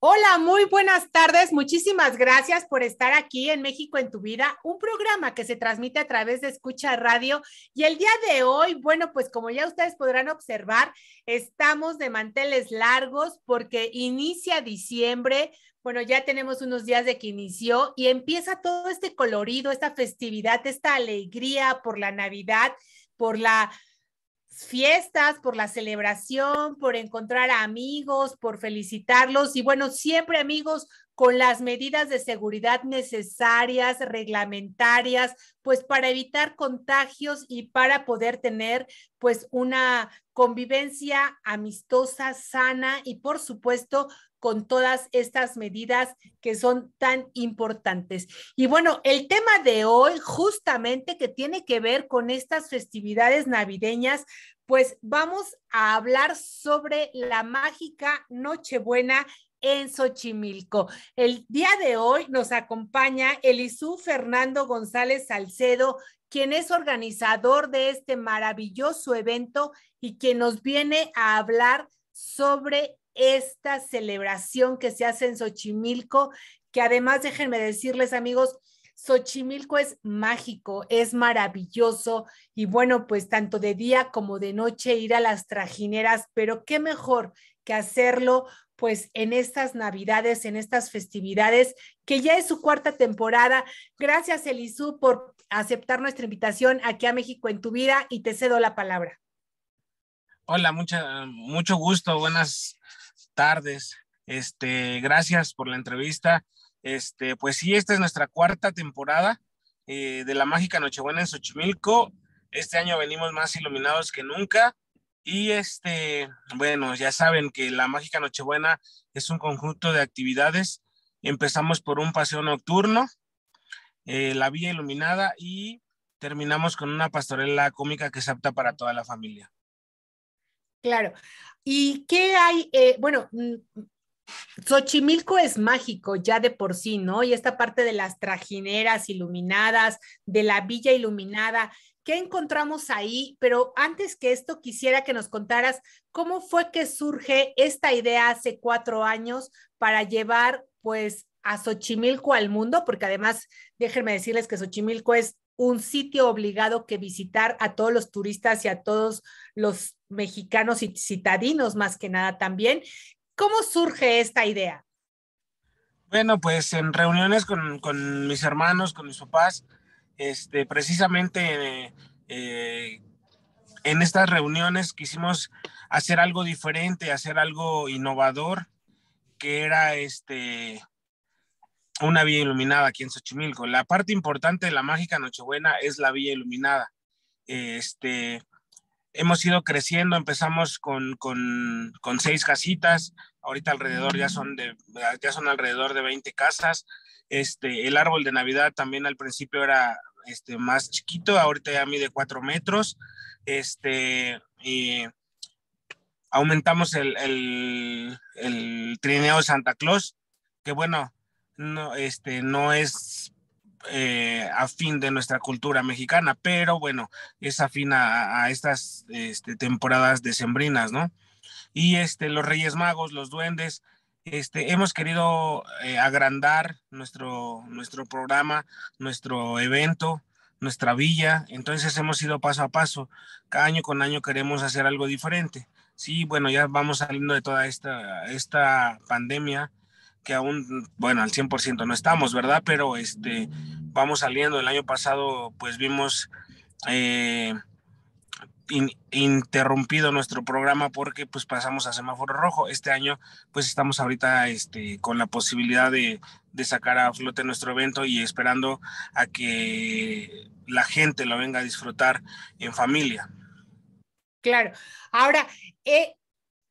Hola, muy buenas tardes. Muchísimas gracias por estar aquí en México en tu vida, un programa que se transmite a través de Escucha Radio. Y el día de hoy, bueno, pues como ya ustedes podrán observar, estamos de manteles largos porque inicia diciembre. Bueno, ya tenemos unos días de que inició y empieza todo este colorido, esta festividad, esta alegría por la Navidad, por la fiestas, por la celebración, por encontrar amigos, por felicitarlos y bueno, siempre amigos con las medidas de seguridad necesarias, reglamentarias, pues para evitar contagios y para poder tener pues una convivencia amistosa, sana y por supuesto con todas estas medidas que son tan importantes. Y bueno, el tema de hoy, justamente que tiene que ver con estas festividades navideñas, pues vamos a hablar sobre la mágica Nochebuena en Xochimilco. El día de hoy nos acompaña Elisú Fernando González Salcedo, quien es organizador de este maravilloso evento y quien nos viene a hablar sobre esta celebración que se hace en Xochimilco, que además déjenme decirles amigos, Xochimilco es mágico, es maravilloso y bueno, pues tanto de día como de noche ir a las trajineras, pero qué mejor que hacerlo pues en estas navidades, en estas festividades, que ya es su cuarta temporada. Gracias, Elisú, por aceptar nuestra invitación aquí a México en tu vida y te cedo la palabra. Hola, mucho gusto, buenas tardes. Este, gracias por la entrevista. Este, pues sí, esta es nuestra cuarta temporada eh, de la mágica Nochebuena en Xochimilco. Este año venimos más iluminados que nunca. Y este, bueno, ya saben que la mágica Nochebuena es un conjunto de actividades. Empezamos por un paseo nocturno, eh, la vía iluminada y terminamos con una pastorela cómica que se apta para toda la familia. Claro. ¿Y qué hay? Eh, bueno, mm, Xochimilco es mágico ya de por sí, ¿no? Y esta parte de las trajineras iluminadas, de la villa iluminada, ¿qué encontramos ahí? Pero antes que esto, quisiera que nos contaras cómo fue que surge esta idea hace cuatro años para llevar, pues, a Xochimilco al mundo, porque además, déjenme decirles que Xochimilco es un sitio obligado que visitar a todos los turistas y a todos los mexicanos y citadinos más que nada también. ¿Cómo surge esta idea? Bueno, pues en reuniones con, con mis hermanos, con mis papás, este, precisamente eh, en estas reuniones quisimos hacer algo diferente, hacer algo innovador, que era este, una vía iluminada aquí en Xochimilco. La parte importante de la mágica Nochebuena es la vía iluminada. Este, hemos ido creciendo, empezamos con, con, seis casitas, ahorita alrededor ya son, de, ah, ya son alrededor de 20 casas. Este, el árbol de Navidad también al principio era este, más chiquito, ahorita ya mide 4 metros. Este, aumentamos el, el, el trineo Santa Claus, que bueno, no, este, no es eh, afín de nuestra cultura mexicana, pero bueno, es afín a, estas este, temporadas decembrinas, ¿no? Y este, los Reyes Magos, los duendes, este, hemos querido eh, agrandar nuestro, nuestro programa, nuestro evento, nuestra villa, entonces hemos ido paso a paso, cada año con año queremos hacer algo diferente. Sí, bueno, ya vamos saliendo de toda esta, esta pandemia, que aún, bueno, al 100% no estamos, ¿verdad? Pero este, vamos saliendo. El año pasado, pues vimos eh, interrumpido nuestro programa porque pues pasamos a semáforo rojo. Este año, pues estamos ahorita este, con la posibilidad de, de sacar a flote nuestro evento y esperando a que la gente lo venga a disfrutar en familia. Claro. Ahora, eh,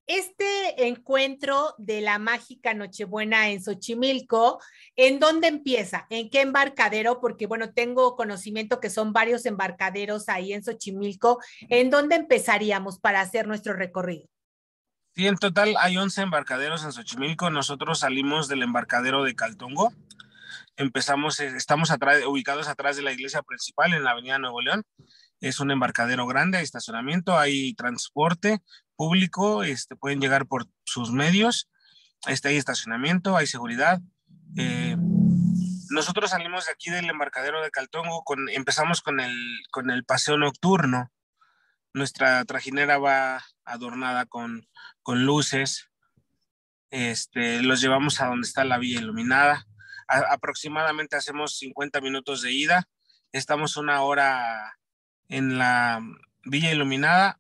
este encuentro de la mágica Nochebuena en Xochimilco, ¿en dónde empieza? ¿En qué embarcadero? Porque bueno, tengo conocimiento que son varios embarcaderos ahí en Xochimilco. ¿En dónde empezaríamos para hacer nuestro recorrido? Sí, en total hay 11 embarcaderos en Xochimilco. Nosotros salimos del embarcadero de Caltongo. Empezamos, eh, estamos atrás, ubicados atrás de la iglesia principal en la avenida Nuevo León es un embarcadero grande, hay estacionamiento, hay transporte, público, este, pueden llegar por sus medios, está hay estacionamiento, hay seguridad. Eh, nosotros salimos de aquí del embarcadero de Caltongo, con, empezamos con el, con el paseo nocturno. Nuestra trajinera va adornada con, con luces. Este, los llevamos a donde está la villa iluminada. aproximadamente hacemos 50 minutos de ida. Estamos una hora en la villa iluminada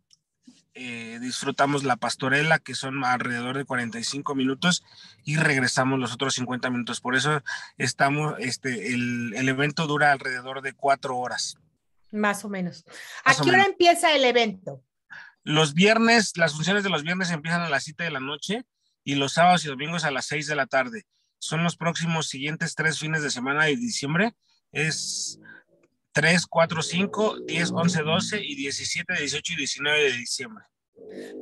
eh, disfrutamos la pastorela, que son alrededor de 45 minutos, y regresamos los otros 50 minutos. Por eso estamos, este, el, evento dura alrededor de cuatro horas. Más o menos. ¿A qué hora empieza el evento? Los viernes, las funciones de los viernes empiezan a las 7 de la noche y los sábados y domingos a las 6 de la tarde. Son los próximos siguientes tres fines de semana de diciembre. Es 3, 4, 5, 10, 11, 12 y 17, 18 y 19 de diciembre.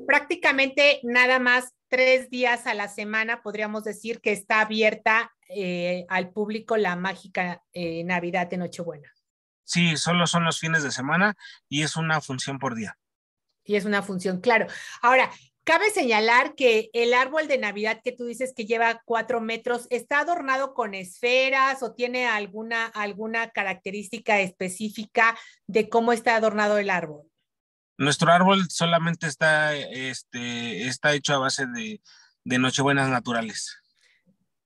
Prácticamente nada más tres días a la semana podríamos decir que está abierta eh, al público la mágica eh, Navidad de Nochebuena. Sí, solo son los fines de semana y es una función por día. Y es una función, claro. Ahora, Cabe señalar que el árbol de Navidad que tú dices que lleva cuatro metros, ¿está adornado con esferas o tiene alguna, alguna característica específica de cómo está adornado el árbol? Nuestro árbol solamente está, este, está hecho a base de, nochebuenas naturales.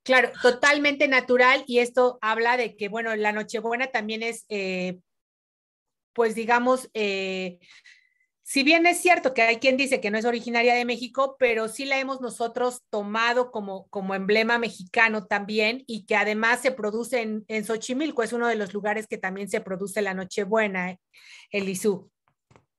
Claro, totalmente natural y esto habla de que, bueno, la Nochebuena también es, eh, pues digamos, eh, si bien es cierto que hay quien dice que no es originaria de México, pero sí la hemos nosotros tomado como, como emblema mexicano también y que además se produce en, en Xochimilco, es uno de los lugares que también se produce la Nochebuena, el Isú.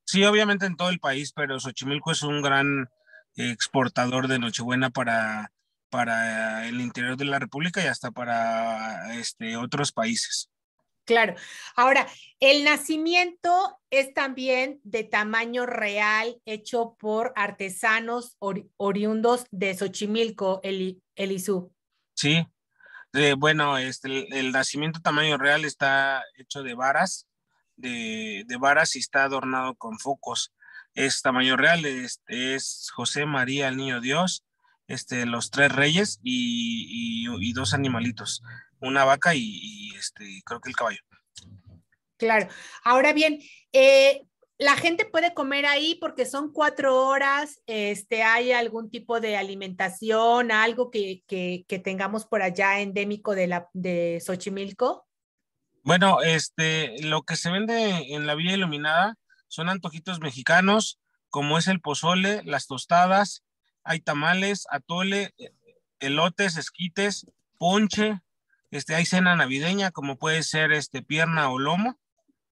Sí, obviamente en todo el país, pero Xochimilco es un gran exportador de Nochebuena para, para el interior de la República y hasta para este, otros países. Claro. Ahora, el nacimiento es también de tamaño real, hecho por artesanos oriundos de Xochimilco, eh, este, el Izu. Sí. bueno, el, nacimiento tamaño real está hecho de varas, de, varas y está adornado con focos. Es tamaño real, este, es, José María, el Niño Dios, este, los tres reyes y dos animalitos una vaca y, este, creo que el caballo. Claro. Ahora bien, eh, la gente puede comer ahí porque son cuatro horas, este, hay algún tipo de alimentación, algo que, que, tengamos por allá endémico de, la, de Xochimilco. Bueno, este, lo que se vende en la Villa Iluminada son antojitos mexicanos, como es el pozole, las tostadas, hay tamales, atole, e-, elotes, esquites, ponche, este, hay cena navideña, como puede ser este, pierna o lomo,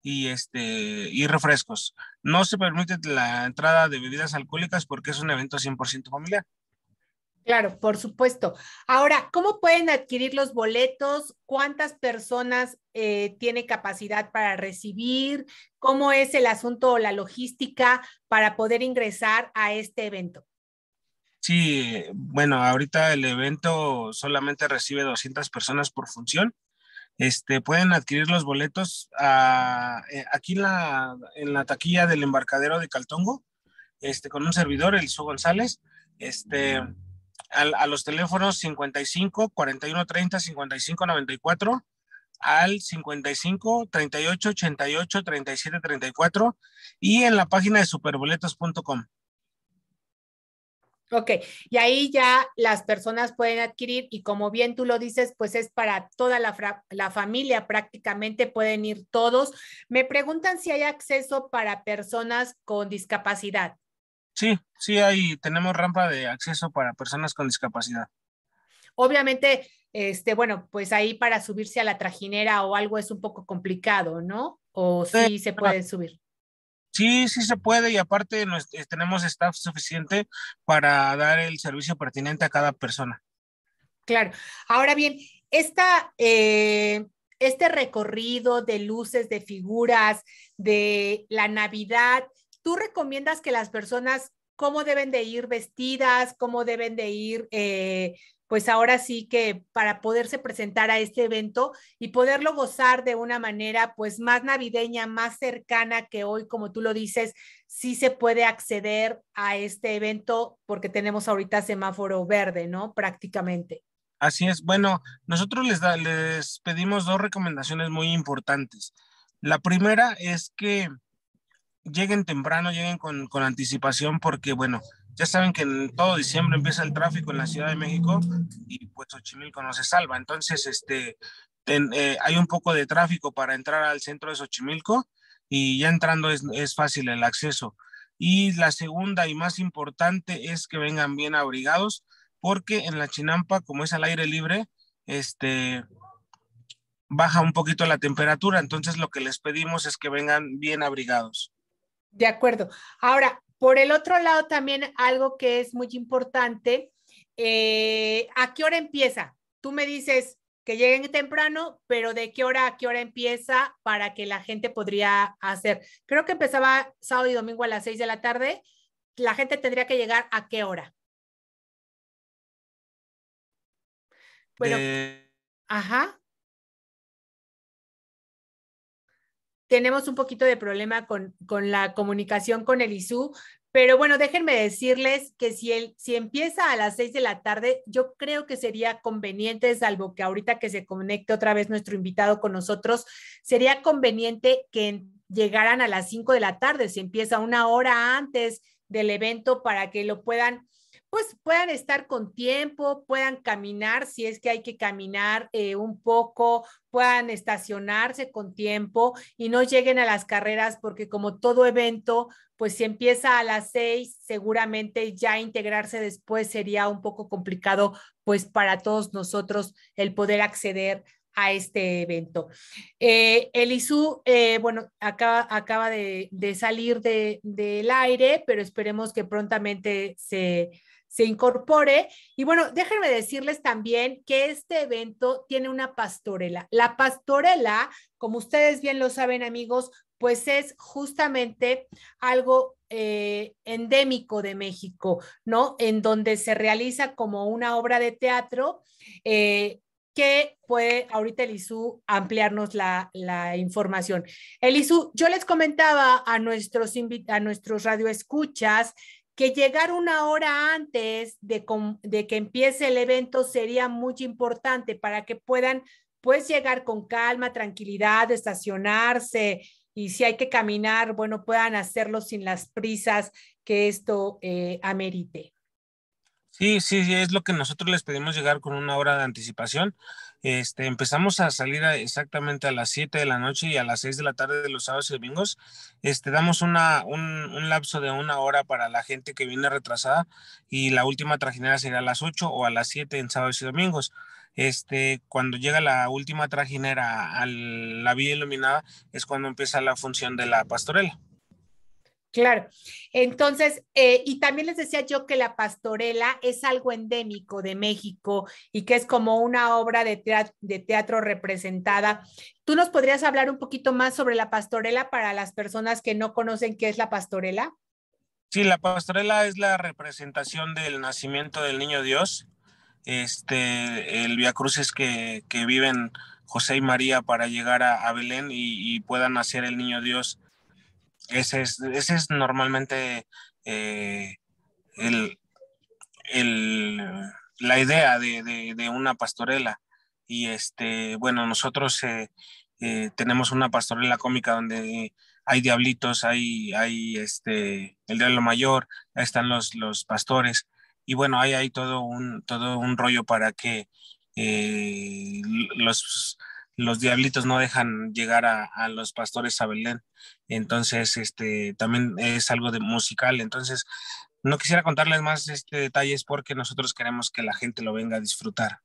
y, este, y refrescos. No se permite la entrada de bebidas alcohólicas porque es un evento 100% familiar. Claro, por supuesto. Ahora, ¿cómo pueden adquirir los boletos? ¿Cuántas personas eh, tiene capacidad para recibir? ¿Cómo es el asunto o la logística para poder ingresar a este evento? Sí, bueno, ahorita el evento solamente recibe 200 personas por función. Este, pueden adquirir los boletos a, eh, aquí en la, en la taquilla del embarcadero de Caltongo, este, con un servidor, Su González. Este, a, a, los teléfonos 55 41 30 55 94 al 55 38 88 37 34 y en la página de superboletos.com. Ok, y ahí ya las personas pueden adquirir y como bien tú lo dices, pues es para toda la, familia prácticamente, pueden ir todos. Me preguntan si hay acceso para personas con discapacidad. Sí, sí, ahí tenemos rampa de acceso para personas con discapacidad. Obviamente, este, bueno, pues ahí para subirse a la trajinera o algo es un poco complicado, ¿no? O sí, se puede subir. Sí, sí se puede y aparte eh, tenemos staff suficiente para dar el servicio pertinente a cada persona. Claro. Ahora bien, eh, este recorrido de luces, de figuras, de la Navidad, ¿tú recomiendas que las personas cómo deben de ir vestidas, cómo deben de ir, eh, pues ahora sí que para poderse presentar a este evento y poderlo gozar de una manera pues más navideña, más cercana que hoy, como tú lo dices, sí se puede acceder a este evento porque tenemos ahorita semáforo verde, ¿no? Prácticamente. Así es. Bueno, nosotros les, les pedimos dos recomendaciones muy importantes. La primera es que lleguen temprano, lleguen con, anticipación porque, bueno, ya saben que en todo diciembre empieza el tráfico en la Ciudad de México y pues Xochimilco no se salva. Entonces, este, eh, hay un poco de tráfico para entrar al centro de Xochimilco y ya entrando es, fácil el acceso. Y la segunda y más importante es que vengan bien abrigados porque en la Chinampa, como es al aire libre, este baja un poquito la temperatura, entonces lo que les pedimos es que vengan bien abrigados. De acuerdo. Ahora, por el otro lado, también algo que es muy importante, eh, ¿a qué hora empieza? Tú me dices que lleguen temprano, pero ¿de qué hora a qué hora empieza para que la gente podría hacer? Creo que empezaba sábado y domingo a las seis de la tarde. ¿La gente tendría que llegar a qué hora? Bueno, ajá. tenemos un poquito de problema con, la comunicación con el ISU, pero bueno, déjenme decirles que si, el, si empieza a las seis de la tarde, yo creo que sería conveniente, salvo que ahorita que se conecte otra vez nuestro invitado con nosotros, sería conveniente que llegaran a las cinco de la tarde, si empieza una hora antes del evento para que lo puedan pues puedan estar con tiempo, puedan caminar si es que hay que caminar eh, un poco, puedan estacionarse con tiempo y no lleguen a las carreras porque como todo evento, pues si empieza a las seis, seguramente ya integrarse después sería un poco complicado, pues para todos nosotros el poder acceder a este evento. Eh, el ISU, eh, bueno, acaba, acaba de, salir del aire, pero esperemos que prontamente se, se incorpore. Y bueno, déjenme decirles también que este evento tiene una pastorela. La pastorela, como ustedes bien lo saben amigos, pues es justamente algo eh, endémico de México, ¿no? En donde se realiza como una obra de teatro. Eh, que puede ahorita Elisú ampliarnos la, la, información. Elisú, yo les comentaba a nuestros, a nuestros radioescuchas que llegar una hora antes de, que empiece el evento sería muy importante para que puedan pues llegar con calma, tranquilidad, estacionarse y si hay que caminar, bueno, puedan hacerlo sin las prisas que esto eh, amerite. Sí, sí, es lo que nosotros les pedimos llegar con una hora de anticipación. Este, empezamos a salir exactamente a las 7 de la noche y a las 6 de la tarde de los sábados y domingos. Este, damos una, un, lapso de una hora para la gente que viene retrasada y la última trajinera será a las 8 o a las 7 en sábados y domingos. Este, cuando llega la última trajinera a la vía iluminada es cuando empieza la función de la pastorela. Claro. Entonces, eh, y también les decía yo que la pastorela es algo endémico de México y que es como una obra de teatro, de teatro representada. ¿Tú nos podrías hablar un poquito más sobre la pastorela para las personas que no conocen qué es la pastorela? Sí, la pastorela es la representación del nacimiento del niño Dios, este, el Via es que, que viven José y María para llegar a, Belén y, y pueda nacer el niño Dios ese es, normalmente eh, la idea de, una pastorela. Y este, bueno, nosotros eh, eh, tenemos una pastorela cómica donde hay diablitos, hay, hay este, el diablo mayor, están los, los pastores. Y bueno, ahí hay todo un, todo un rollo para que los, los diablitos no dejan llegar a, los pastores a Belén. Entonces, este, también es algo de musical. Entonces, no quisiera contarles más este detalles porque nosotros queremos que la gente lo venga a disfrutar.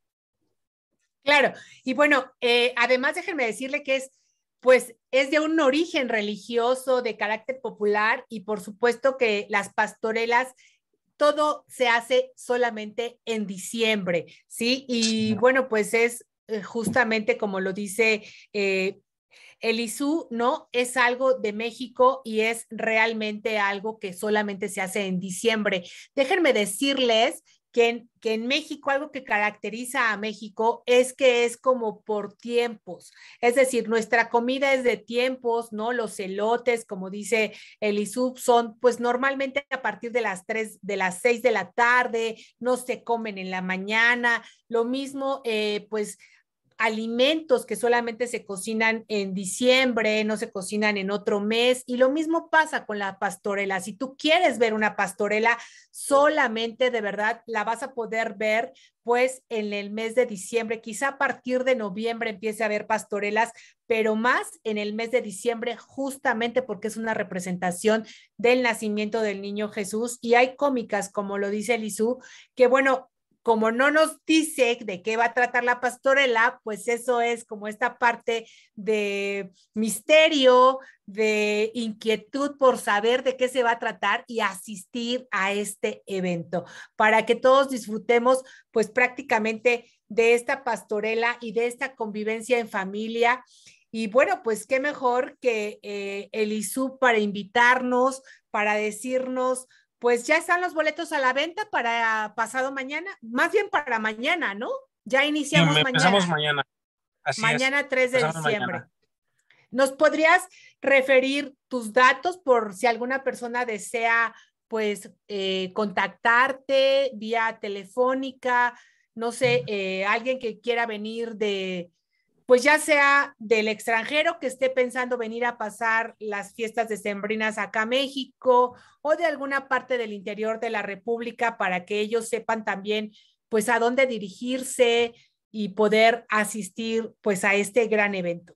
Claro, y bueno, eh, además déjenme decirle que es, pues, es de un origen religioso, de carácter popular, y por supuesto que las pastorelas todo se hace solamente en diciembre, ¿sí? Y bueno, pues es eh, justamente como lo dice eh, el ISU, ¿no? Es algo de México y es realmente algo que solamente se hace en diciembre. Déjenme decirles que en, que en, México algo que caracteriza a México es que es como por tiempos, es decir, nuestra comida es de tiempos, ¿no? Los elotes, como dice Elisub, son pues normalmente a partir de las 3, de las 6 de la tarde, no se comen en la mañana, lo mismo, eh, pues alimentos que solamente se cocinan en diciembre, no se cocinan en otro mes. Y lo mismo pasa con la pastorela. Si tú quieres ver una pastorela, solamente de verdad la vas a poder ver pues en el mes de diciembre. Quizá a partir de noviembre empiece a haber pastorelas, pero más en el mes de diciembre justamente porque es una representación del nacimiento del niño Jesús. Y hay cómicas, como lo dice Lizú, que bueno, como no nos dice de qué va a tratar la pastorela, pues eso es como esta parte de misterio, de inquietud por saber de qué se va a tratar y asistir a este evento para que todos disfrutemos pues prácticamente de esta pastorela y de esta convivencia en familia. Y bueno, pues qué mejor que eh, el ISU para invitarnos, para decirnos pues ya están los boletos a la venta para pasado mañana, más bien para mañana, ¿no? Ya iniciamos em, mañana. mañana. mañana 3 de diciembre. ¿Nos podrías referir tus datos por si alguna persona desea, pues, eh, contactarte vía telefónica? No sé, eh, alguien que quiera venir de, pues ya sea del extranjero que esté pensando venir a pasar las fiestas decembrinas acá a México o de alguna parte del interior de la República para que ellos sepan también pues a dónde dirigirse y poder asistir pues a este gran evento.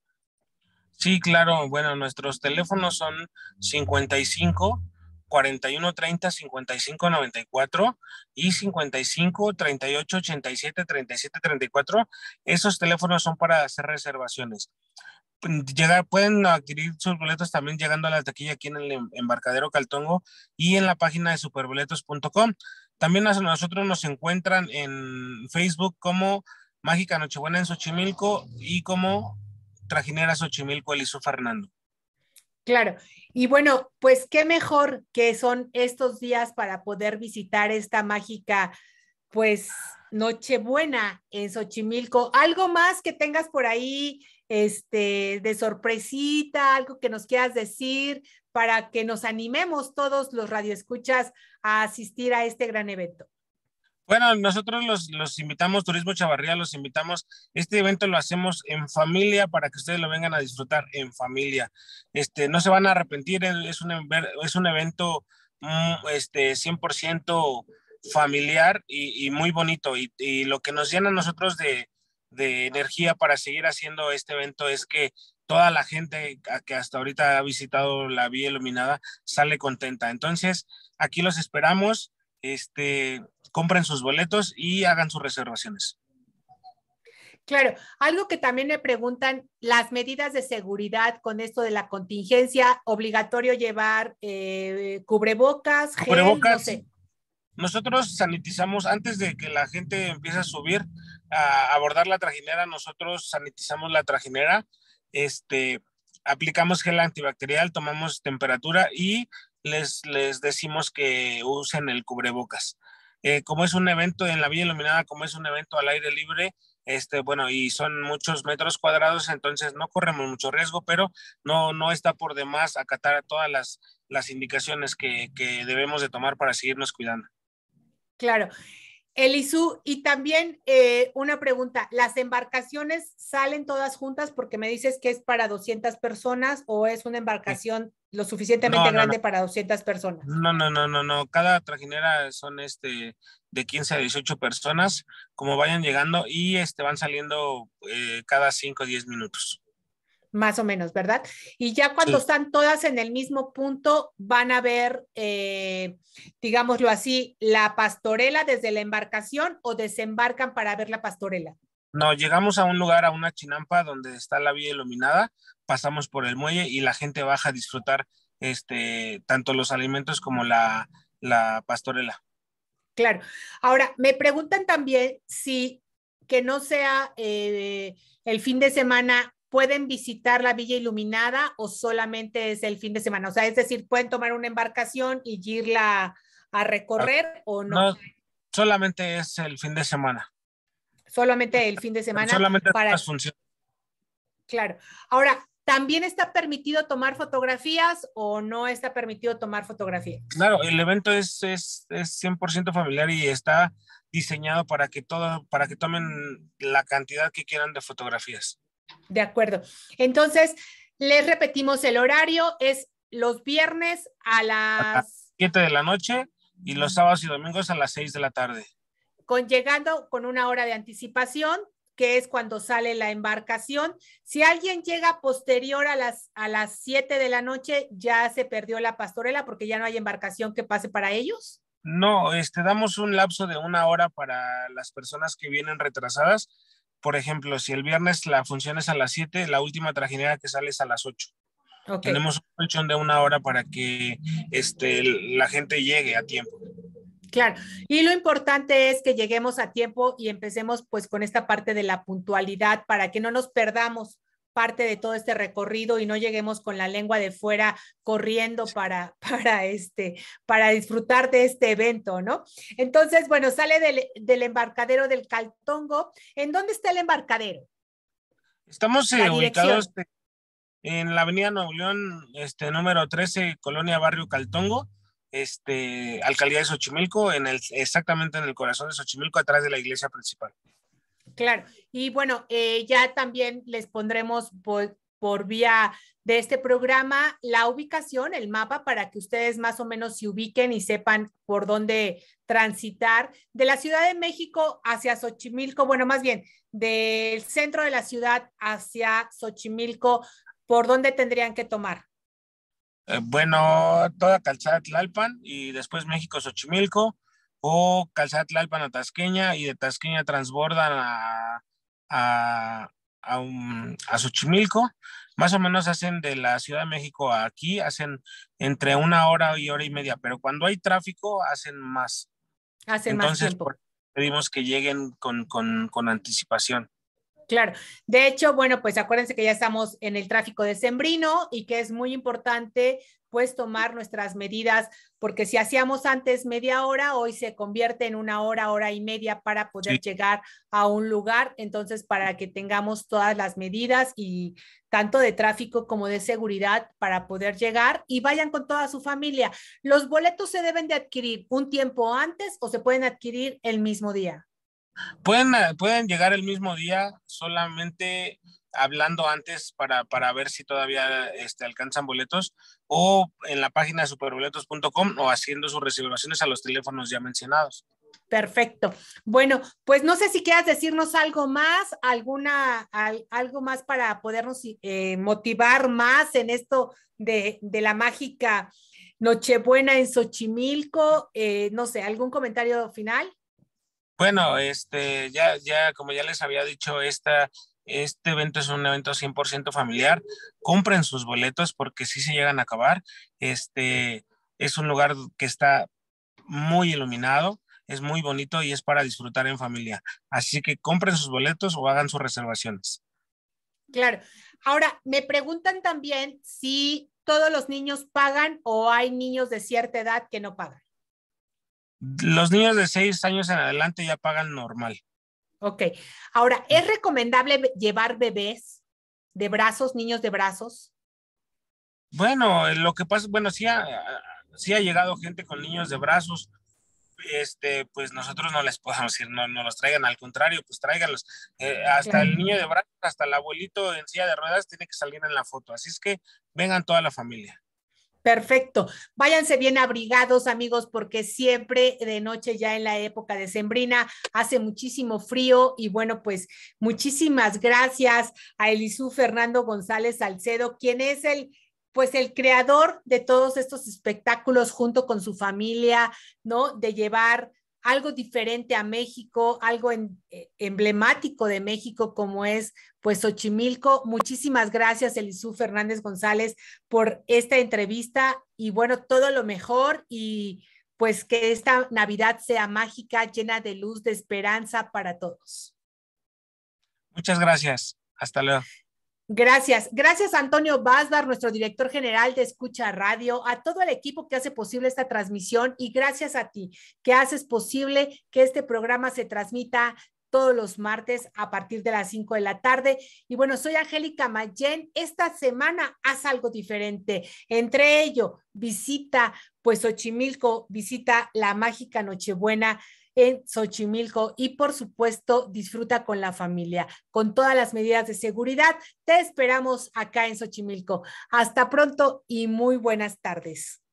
Sí, claro, bueno, nuestros teléfonos son 55 41 30 55 94 y 55 38 87 37 34. Esos teléfonos son para hacer reservaciones. Llegar, pueden adquirir sus boletos también llegando a la taquilla aquí en el em, embarcadero Caltongo y en la página de superboletos.com. También nosotros nos encuentran en Facebook como Mágica Nochebuena en Xochimilco y como Trajinera Xochimilco Elizo Fernando. Claro, y bueno, pues qué mejor que son estos días para poder visitar esta mágica, pues, Nochebuena en Xochimilco. ¿Algo más que tengas por ahí, este, de sorpresita, algo que nos quieras decir para que nos animemos todos los radioescuchas a asistir a este gran evento? Bueno, nosotros los, invitamos, Turismo Chavarría, los invitamos. Este evento lo hacemos en familia para que ustedes lo vengan a disfrutar en familia. Este, no se van a arrepentir, es un, es un evento mm, este, 100% familiar y, muy bonito. Y, lo que nos llena a nosotros de, energía para seguir haciendo este evento es que toda la gente que hasta ahorita ha visitado la Vía Iluminada sale contenta. Entonces, aquí los esperamos. Este, compren sus boletos y hagan sus reservaciones. Claro, algo que también me preguntan, las medidas de seguridad con esto de la contingencia, obligatorio llevar eh, cubrebocas, cubrebocas. No sé. Nosotros sanitizamos antes de que la gente empiece a subir a abordar la trajinera, nosotros sanitizamos la trajinera, este, aplicamos gel antibacterial, tomamos temperatura y les, les decimos que usen el cubrebocas. Eh, como es un evento en la Villa Iluminada, como es un evento al aire libre, este, bueno, y son muchos metros cuadrados, entonces no corremos mucho riesgo, pero no, no está por demás acatar todas las, indicaciones que, que debemos de tomar para seguirnos cuidando. Claro. Elisu, y también eh, una pregunta, ¿las embarcaciones salen todas juntas porque me dices que es para 200 personas o es una embarcación lo suficientemente grande para 200 personas? No, no, no, no, no, cada trajinera son este de 15 a 18 personas, como vayan llegando y este van saliendo eh, cada 5 o 10 minutos más o menos, ¿verdad? Y ya cuando están todas en el mismo punto, van a ver, eh, digámoslo así, la pastorela desde la embarcación o desembarcan para ver la pastorela. No, llegamos a un lugar, a una chinampa donde está la vía iluminada, pasamos por el muelle y la gente baja a disfrutar este, tanto los alimentos como la, pastorela. Claro. Ahora, me preguntan también si que no sea eh, el fin de semana pueden visitar la Villa Iluminada o solamente es el fin de semana. O sea, es decir, pueden tomar una embarcación y irla a recorrer ah, o no. no solamente es el fin de semana. Solamente el fin de semana. Solamente para las Claro. Ahora, ¿también está permitido tomar fotografías o no está permitido tomar fotografías? Claro, el evento es, es, es 100% familiar y está diseñado para que todo, para que tomen la cantidad que quieran de fotografías. De acuerdo. Entonces, les repetimos el horario, es los viernes a las 7 de la noche y los sábados y domingos a las 6 de la tarde. Con llegando con una hora de anticipación, que es cuando sale la embarcación. Si alguien llega posterior a las a las 7 de la noche, ya se perdió la pastorela porque ya no hay embarcación que pase para ellos. No, este damos un lapso de una hora para las personas que vienen retrasadas por ejemplo, si el viernes la función es a las 7, la última trajinera que sale es a las 8. Tenemos un colchón de una hora para que este, la gente llegue a tiempo. Claro, y lo importante es que lleguemos a tiempo y empecemos pues con esta parte de la puntualidad para que no nos perdamos parte de todo este recorrido y no lleguemos con la lengua de fuera corriendo para, para, este, para disfrutar de este evento, ¿no? Entonces, bueno, sale del, del embarcadero del Caltongo. ¿En dónde está el embarcadero? Estamos eh, ubicados eh, en la avenida Nuevo León, este, número 13, Colonia Barrio Caltongo, este, Alcaldía de Xochimilco, en el, exactamente en el corazón de Xochimilco, atrás de la iglesia principal. Claro, y bueno, eh, ya también les pondremos por, vía de este programa la ubicación, el mapa, para que ustedes más o menos se ubiquen y sepan por dónde transitar de la Ciudad de México hacia Xochimilco, bueno, más bien del centro de la ciudad hacia Xochimilco, por dónde tendrían que tomar. Eh, bueno, toda calzada Tlalpan y después México Xochimilco o Calzatlalpan a Tasqueña y de Tasqueña transbordan a, a, a, Xochimilco. Más o menos hacen de la Ciudad de México a aquí, hacen entre una hora y hora y media, pero cuando hay tráfico hacen más. Entonces, más pedimos que lleguen con anticipación. Claro. De hecho, bueno, pues acuérdense que ya estamos en el tráfico de Sembrino y que es muy importante pues tomar nuestras medidas, porque si hacíamos antes media hora, hoy se convierte en una hora, hora y media para poder llegar a un lugar. Entonces, para que tengamos todas las medidas y tanto de tráfico como de seguridad para poder llegar y vayan con toda su familia. ¿Los boletos se deben de adquirir un tiempo antes o se pueden adquirir el mismo día? Pueden, eh, pueden llegar el mismo día, solamente hablando antes para, ver si todavía este, alcanzan boletos o en la página superboletos.com o haciendo sus reservaciones a los teléfonos ya mencionados. Perfecto. Bueno, pues no sé si quieras decirnos algo más, alguna, algo más para podernos eh, motivar más en esto de, la mágica Nochebuena en Xochimilco. Eh, no sé, ¿algún comentario final? Bueno, este, ya, ya, como ya les había dicho, este evento es un evento 100% familiar. Compren sus boletos porque si sí se llegan a acabar. Este, es un lugar que está muy iluminado, es muy bonito y es para disfrutar en familia. Así que compren sus boletos o hagan sus reservaciones. Claro. Ahora, me preguntan también si todos los niños pagan o hay niños de cierta edad que no pagan. Los niños de seis años en adelante ya pagan normal. Ok. Ahora, ¿es recomendable llevar bebés de brazos, niños de brazos? Bueno, eh, lo que pasa, bueno, sí ha, sí ha llegado gente con niños de brazos. Este, pues nosotros no les podemos decir, no, no los traigan, al contrario, pues tráiganlos. Eh, hasta el niño de brazos, hasta el abuelito en silla de ruedas tiene que salir en la foto. Así es que vengan toda la familia. Perfecto. Váyanse bien abrigados, amigos, porque siempre de noche, ya en la época de Sembrina, hace muchísimo frío. Y bueno, pues muchísimas gracias a Elisú Fernando González Salcedo, quien es el pues el creador de todos estos espectáculos junto con su familia, ¿no? De llevar algo diferente a México, algo en, eh, emblemático de México como es pues Xochimilco. Muchísimas gracias Elisú Fernández González por esta entrevista y bueno, todo lo mejor y pues que esta Navidad sea mágica, llena de luz, de esperanza para todos. Muchas gracias. Hasta luego. Gracias, gracias Antonio Basdar, nuestro director general de Escucha Radio, a todo el equipo que hace posible esta transmisión y gracias a ti que haces posible que este programa se transmita todos los martes a partir de las 5 de la tarde. Y bueno, soy Angélica Mayen. Esta semana haz algo diferente. Entre ello, visita pues Ochimilco, visita la mágica Nochebuena en Xochimilco y por supuesto disfruta con la familia, con todas las medidas de seguridad. Te esperamos acá en Xochimilco. Hasta pronto y muy buenas tardes.